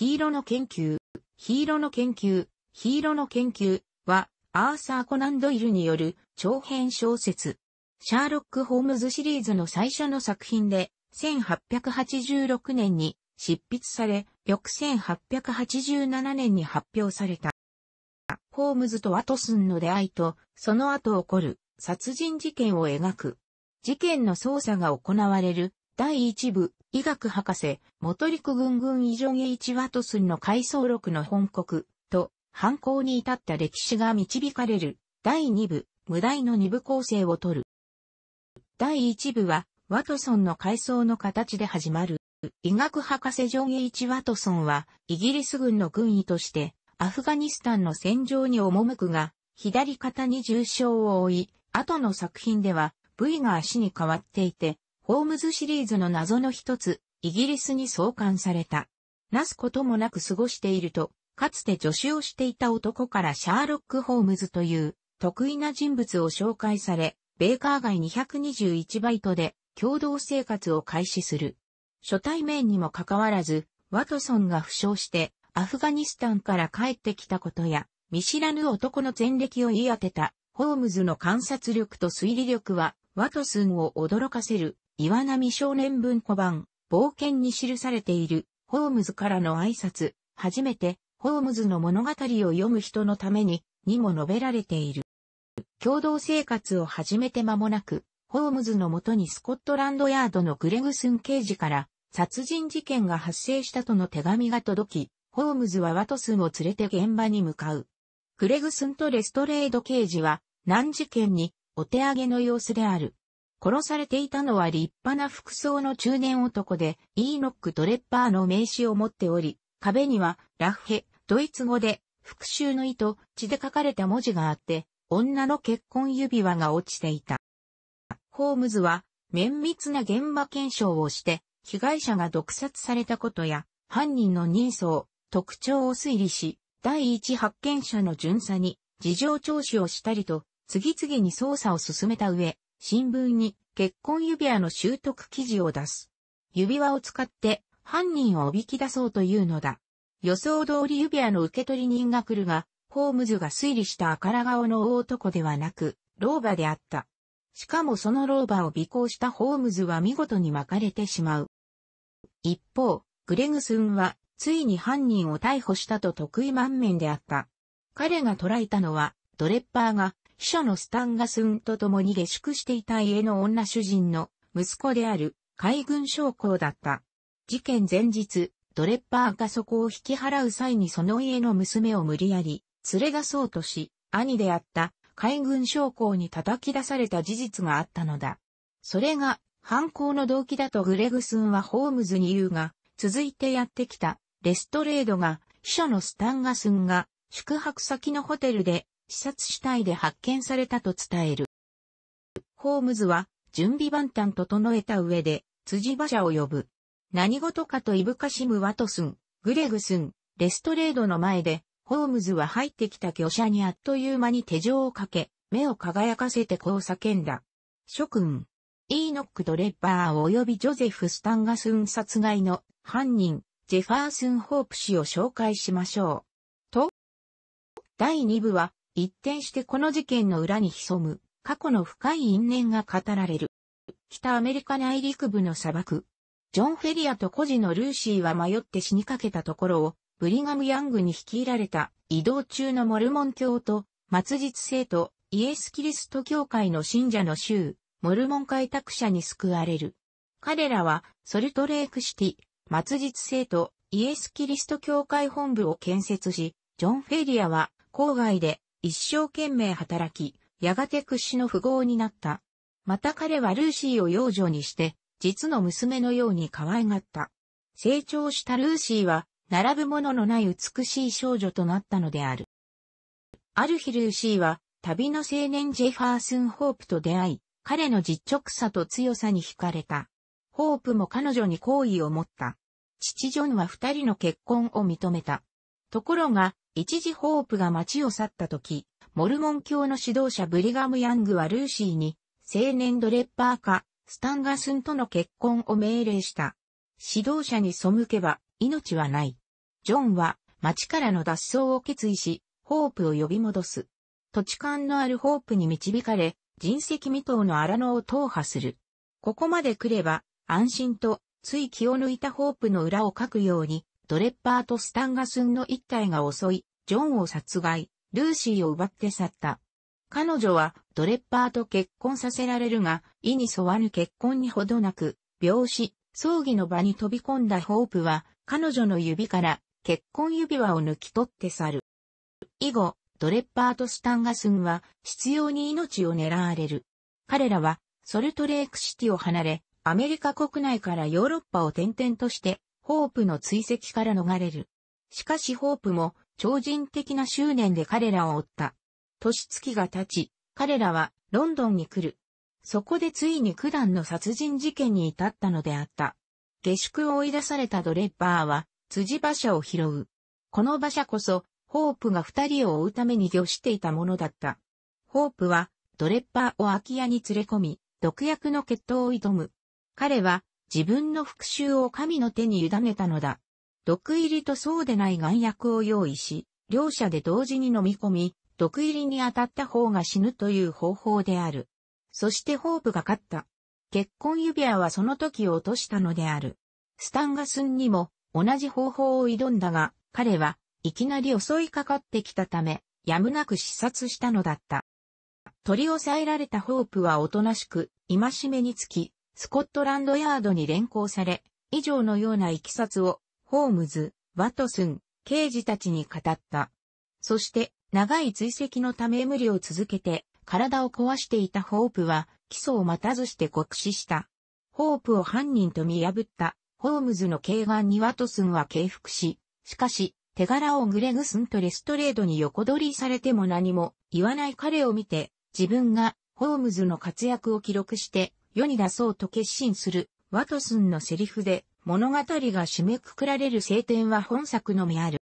ヒーロの研究、ヒーローの研究、ヒーローの研究は、アーサー・コナン・ドイルによる長編小説。シャーロック・ホームズシリーズの最初の作品で、1886年に執筆され、翌1887年に発表された。ホームズとワトスンの出会いと、その後起こる殺人事件を描く。事件の捜査が行われる第一部医学博士、元陸軍軍医ジョン・イチ・ワトスンの回想録の本国と、犯行に至った歴史が導かれる、第2部、無題の2部構成をとる。第1部は、ワトソンの回想の形で始まる。医学博士ジョン・イチ・ワトソンは、イギリス軍の軍医として、アフガニスタンの戦場に赴くが、左肩に重傷を負い、後の作品では、部位が足に変わっていて、ホームズシリーズの謎の一つ、イギリスに送還された。なすこともなく過ごしていると、かつて助手をしていた男からシャーロック・ホームズという得意な人物を紹介され、ベーカー街221バイトで共同生活を開始する。初対面にもかかわらず、ワトソンが負傷してアフガニスタンから帰ってきたことや、見知らぬ男の前歴を言い当てた、ホームズの観察力と推理力は、ワトソンを驚かせる岩波少年文庫版、冒険に記されている、ホームズからの挨拶、初めて、ホームズの物語を読む人のために、にも述べられている。共同生活を始めて間もなく、ホームズのもとにスコットランドヤードのグレグスン刑事から、殺人事件が発生したとの手紙が届き、ホームズはワトスンを連れて現場に向かう。グレグスンとレストレード刑事は、難事件に、お手上げの様子である。殺されていたのは立派な服装の中年男で、イーノック・ドレッパーの名刺を持っており、壁には、ラフヘ、ドイツ語で、復讐の意図、血で書かれた文字があって、女の結婚指輪が落ちていた。ホームズは、綿密な現場検証をして、被害者が毒殺されたことや、犯人の人相、特徴を推理し、第一発見者の巡査に事情聴取をしたりと、次々に捜査を進めた上、新聞に結婚指輪の習得記事を出す。指輪を使って犯人をおびき出そうというのだ。予想通り指輪の受け取り人が来るが、ホームズが推理した赤ら顔の大男ではなく、老婆であった。しかもその老婆を尾行したホームズは見事に巻かれてしまう。一方、グレグスンは、ついに犯人を逮捕したと得意満面であった。彼が捉えたのは、ドレッパーが秘書のスタンガスンと共に下宿していた家の女主人の息子である海軍将校だった。事件前日、ドレッパーがそこを引き払う際にその家の娘を無理やり連れ出そうとし、兄であった海軍将校に叩き出された事実があったのだ。それが犯行の動機だとグレグスンはホームズに言うが、続いてやってきたレストレードが秘書のスタンガスンが宿泊先のホテルで視察死体で発見されたと伝える。ホームズは準備万端整えた上で辻馬車を呼ぶ。何事かといぶかしむワトスン、グレグスン、レストレードの前で、ホームズは入ってきた巨者にあっという間に手錠をかけ、目を輝かせてこう叫んだ。諸君、イーノック・ドレッバー及びジョゼフ・スタンガスン殺害の犯人、ジェファースン・ホープ氏を紹介しましょう。と、第2部は一転してこの事件の裏に潜む過去の深い因縁が語られる。北アメリカ内陸部の砂漠。ジョン・フェリアと孤児のルーシーは迷って死にかけたところを、ブリガム・ヤングに率いられた移動中のモルモン教と、末日生徒、イエス・キリスト教会の信者の州、モルモン開拓者に救われる。彼らは、ソルトレークシティ、末日生徒、イエス・キリスト教会本部を建設し、ジョン・フェリアは、郊外で一生懸命働き、やがて屈指の富豪になった。また彼はルーシーを養女にして、実の娘のように可愛がった。成長したルーシーは、並ぶもののない美しい少女となったのである。ある日ルーシーは、旅の青年ジェファースン・ホープと出会い、彼の実直さと強さに惹かれた。ホープも彼女に好意を持った。父ジョンは二人の結婚を認めた。ところが、一時ホープが街を去った時、モルモン教の指導者ブリガム・ヤングはルーシーに、青年ドレッパーか、スタンガスンとの結婚を命令した。指導者に背けば、命はない。ジョンは、街からの脱走を決意し、ホープを呼び戻す。土地勘のあるホープに導かれ、人石未踏の荒野を踏破する。ここまで来れば、安心と、つい気を抜いたホープの裏をかくように、ドレッパーとスタンガスンの一体が襲い、ジョンを殺害、ルーシーを奪って去った。彼女はドレッパーと結婚させられるが、意に沿わぬ結婚にほどなく、病死、葬儀の場に飛び込んだホープは、彼女の指から結婚指輪を抜き取って去る。以後、ドレッパーとスタンガスンは必要に命を狙われる。彼らはソルトレークシティを離れ、アメリカ国内からヨーロッパを転々としてホープの追跡から逃れる。しかしホープも超人的な執念で彼らを追った。年月が経ち、彼らはロンドンに来る。そこでついに九段の殺人事件に至ったのであった。下宿を追い出されたドレッバーは、辻馬車を拾う。この馬車こそ、ホープが二人を追うために漁していたものだった。ホープは、ドレッバーを空き家に連れ込み、毒薬の決闘を挑む。彼は、自分の復讐を神の手に委ねたのだ。毒入りとそうでない眼薬を用意し、両者で同時に飲み込み、毒入りに当たった方が死ぬという方法である。そしてホープが勝った。結婚指輪はその時を落としたのである。スタンガスンにも同じ方法を挑んだが、彼はいきなり襲いかかってきたため、やむなく視察したのだった。取り押さえられたホープはおとなしく、今しめにつき、スコットランドヤードに連行され、以上のような行きさつを、ホームズ、ワトスン、刑事たちに語った。そして、長い追跡のため無理を続けて、体を壊していたホープは、基礎を待たずして酷使した。ホープを犯人と見破った、ホームズの警眼にワトスンは敬服し、しかし、手柄をグレグスンとレストレードに横取りされても何も言わない彼を見て、自分がホームズの活躍を記録して、世に出そうと決心するワトスンのセリフで物語が締めくくられる聖典は本作のみある。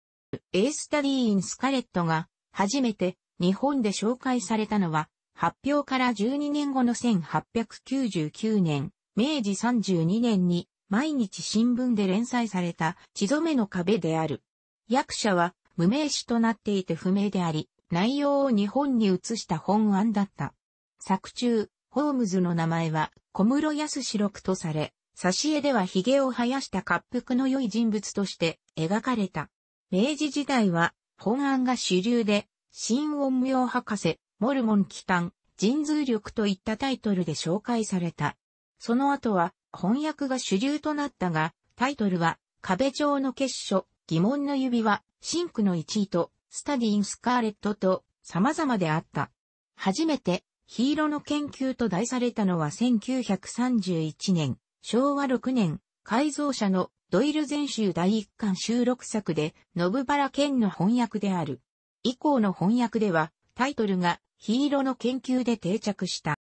エースタディーインスカレットが初めて日本で紹介されたのは発表から12年後の1899年、明治32年に毎日新聞で連載された血染めの壁である。役者は無名詞となっていて不明であり、内容を日本に移した本案だった。作中、ホームズの名前は小室康四六とされ、挿絵では髭を生やした滑覆の良い人物として描かれた。明治時代は本案が主流で、新音明博士、モルモン祈祷、神通力といったタイトルで紹介された。その後は翻訳が主流となったが、タイトルは壁上の結書、疑問の指輪、シンクの一位と、スタディン・スカーレットと様々であった。初めてヒーローの研究と題されたのは1931年、昭和6年、改造者のドイル全集第1巻収録作で、信原健の翻訳である。以降の翻訳では、タイトルがヒーローの研究で定着した。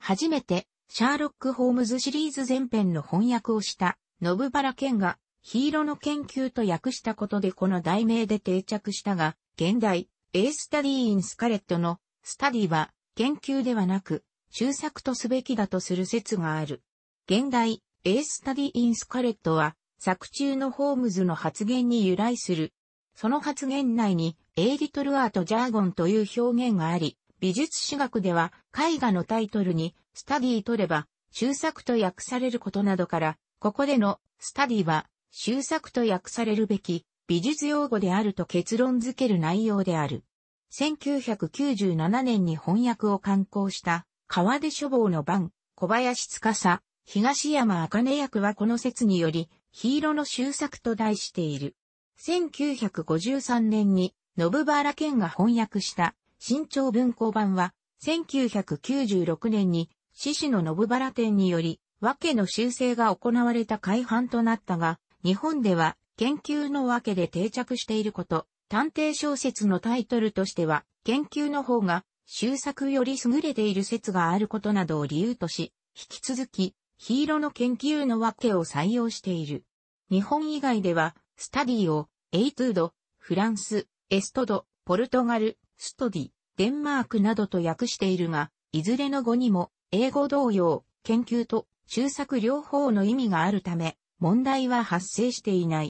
初めて、シャーロック・ホームズシリーズ前編の翻訳をした、信原健が、ヒーローの研究と訳したことでこの題名で定着したが、現代、A Study in Scarlet の、スタディは、研究ではなく、修作とすべきだとする説がある。現代、A Study in Scarlet は、作中のホームズの発言に由来する。その発言内に、エイリトルアートジャーゴンという表現があり、美術史学では、絵画のタイトルに、スタディとれば、修作と訳されることなどから、ここでの、スタディは、修作と訳されるべき、美術用語であると結論付ける内容である。1997年に翻訳を刊行した川出書房の番、小林司、東山茜役はこの説により、ヒーローの終作と題している。1953年に、信原健が翻訳した新潮文庫版は、1996年に、獅子の信原店により、訳の修正が行われた改版となったが、日本では研究の訳で定着していること、探偵小説のタイトルとしては、研究の方が、終作より優れている説があることなどを理由とし、引き続き、ヒーローの研究の訳を採用している。日本以外では、スタディを、エイトゥード、フランス、エストド、ポルトガル、ストディ、デンマークなどと訳しているが、いずれの語にも、英語同様、研究と、終作両方の意味があるため、問題は発生していない。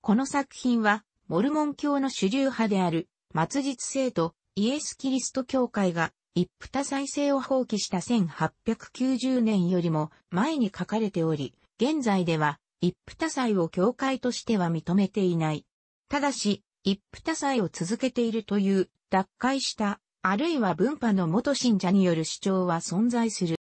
この作品は、モルモン教の主流派である、末日聖とイエス・キリスト教会が、一夫多妻制を放棄した1890年よりも前に書かれており、現在では、一夫多妻を教会としては認めていない。ただし、一夫多妻を続けているという、脱会した、あるいは分派の元信者による主張は存在する。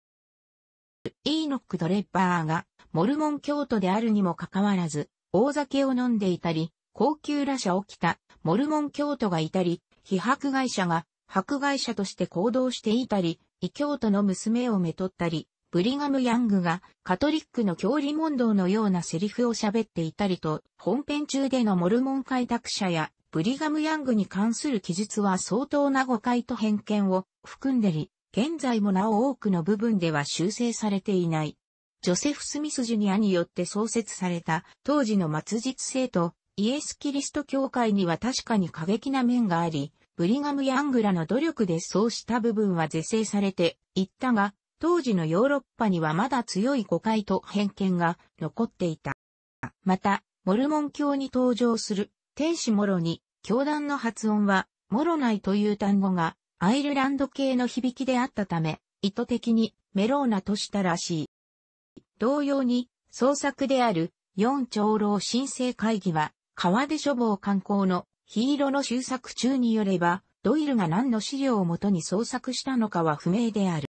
イーノック・ドレッバーが、モルモン教徒であるにもかかわらず、大酒を飲んでいたり、高級羅舎起きたモルモン教徒がいたり、被迫害者が迫害者として行動していたり、異教徒の娘をめとったり、ブリガム・ヤングがカトリックの教理問答のようなセリフを喋っていたりと、本編中でのモルモン開拓者やブリガム・ヤングに関する記述は相当な誤解と偏見を含んでり、現在もなお多くの部分では修正されていない。ジョセフ・スミス・ジュニアによって創設された当時の末日生とイエス・キリスト教会には確かに過激な面があり、ブリガム・ヤングらの努力でそうした部分は是正されていったが、当時のヨーロッパにはまだ強い誤解と偏見が残っていた。また、モルモン教に登場する天使モロに、教団の発音は、モロナイという単語がアイルランド系の響きであったため、意図的にメローナとしたらしい。同様に、創作である四長老申請会議は川出処方観光のヒーローの修作中によれば、ドイルが何の資料をもとに創作したのかは不明である。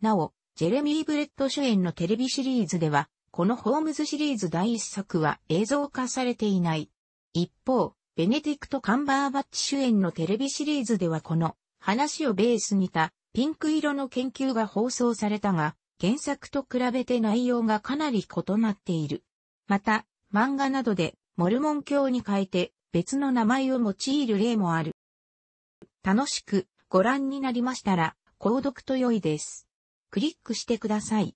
なお、ジェレミー・ブレット主演のテレビシリーズでは、このホームズシリーズ第一作は映像化されていない。一方、ベネディクト・カンバーバッチ主演のテレビシリーズではこの話をベースにたピンク色の研究が放送されたが、原作と比べて内容がかなり異なっている。また、漫画などでモルモン教に変えて別の名前を用いる例もある。楽しくご覧になりましたら、購読と良いです。クリックしてください。